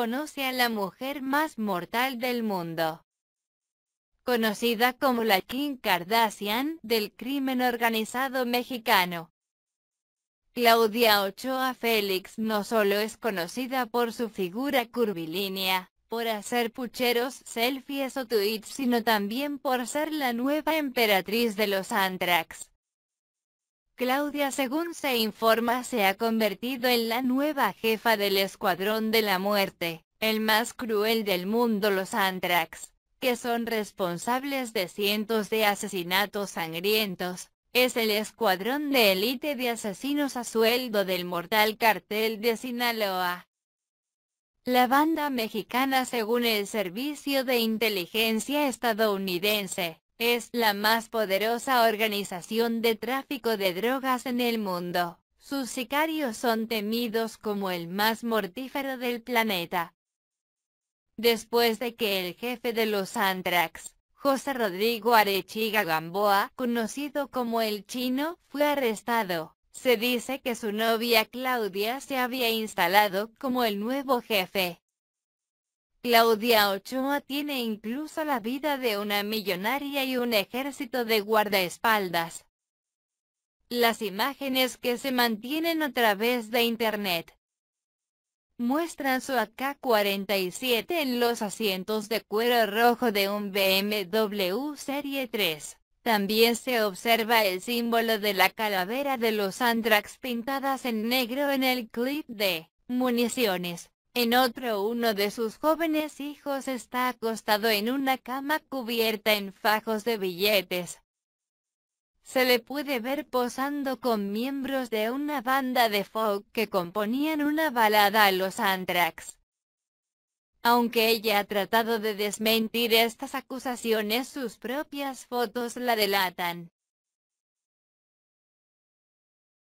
conoce a la mujer más mortal del mundo. Conocida como la Kim Kardashian del crimen organizado mexicano. Claudia Ochoa Félix no solo es conocida por su figura curvilínea, por hacer pucheros, selfies o tweets, sino también por ser la nueva emperatriz de los Antrax. Claudia según se informa se ha convertido en la nueva jefa del Escuadrón de la Muerte, el más cruel del mundo los anthrax, que son responsables de cientos de asesinatos sangrientos, es el escuadrón de élite de asesinos a sueldo del mortal cartel de Sinaloa. La banda mexicana según el Servicio de Inteligencia estadounidense, es la más poderosa organización de tráfico de drogas en el mundo. Sus sicarios son temidos como el más mortífero del planeta. Después de que el jefe de los Antrax, José Rodrigo Arechiga Gamboa, conocido como el chino, fue arrestado, se dice que su novia Claudia se había instalado como el nuevo jefe. Claudia Ochoa tiene incluso la vida de una millonaria y un ejército de guardaespaldas. Las imágenes que se mantienen a través de Internet muestran su AK-47 en los asientos de cuero rojo de un BMW Serie 3. También se observa el símbolo de la calavera de los Andrax pintadas en negro en el clip de municiones. En otro uno de sus jóvenes hijos está acostado en una cama cubierta en fajos de billetes. Se le puede ver posando con miembros de una banda de folk que componían una balada a los Anthrax. Aunque ella ha tratado de desmentir estas acusaciones, sus propias fotos la delatan.